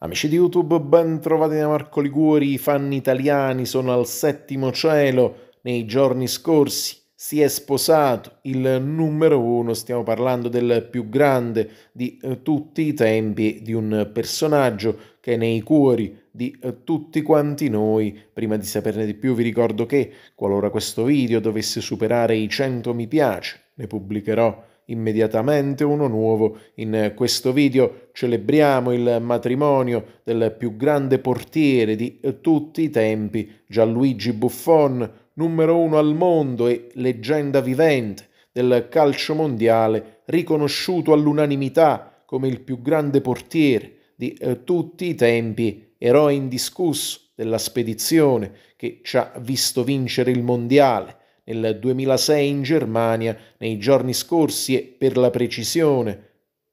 Amici di YouTube, ben trovati da Marco Liguori, i fan italiani sono al settimo cielo. Nei giorni scorsi si è sposato il numero uno, stiamo parlando del più grande di eh, tutti i tempi, di un personaggio che è nei cuori di eh, tutti quanti noi. Prima di saperne di più vi ricordo che, qualora questo video dovesse superare i 100 mi piace, ne pubblicherò immediatamente uno nuovo. In questo video celebriamo il matrimonio del più grande portiere di tutti i tempi, Gianluigi Buffon, numero uno al mondo e leggenda vivente del calcio mondiale, riconosciuto all'unanimità come il più grande portiere di eh, tutti i tempi, eroe indiscusso della spedizione che ci ha visto vincere il mondiale nel 2006 in Germania nei giorni scorsi e per la precisione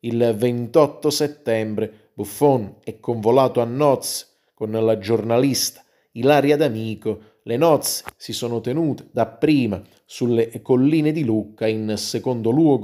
il 28 settembre Buffon è convolato a nozze con la giornalista Ilaria D'Amico. Le nozze si sono tenute dapprima sulle colline di Lucca, in secondo luogo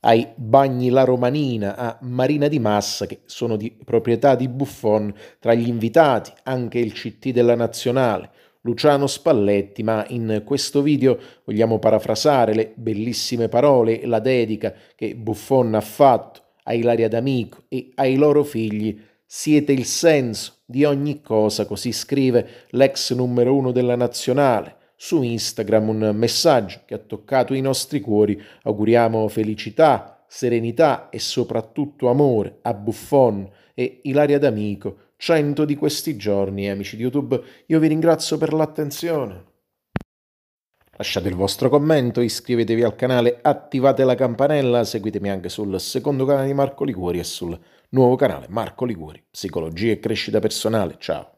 ai Bagni La Romanina a Marina di Massa, che sono di proprietà di Buffon, tra gli invitati anche il CT della Nazionale, Luciano Spalletti, ma in questo video vogliamo parafrasare le bellissime parole e la dedica che Buffon ha fatto a Ilaria D'Amico e ai loro figli. Siete il senso di ogni cosa, così scrive l'ex numero uno della nazionale. Su Instagram un messaggio che ha toccato i nostri cuori. Auguriamo felicità, serenità e soprattutto amore a Buffon e Ilaria D'Amico, 100 di questi giorni, amici di YouTube. Io vi ringrazio per l'attenzione. Lasciate il vostro commento, iscrivetevi al canale, attivate la campanella, seguitemi anche sul secondo canale di Marco Liguori e sul nuovo canale Marco Liguori, Psicologia e Crescita Personale. Ciao!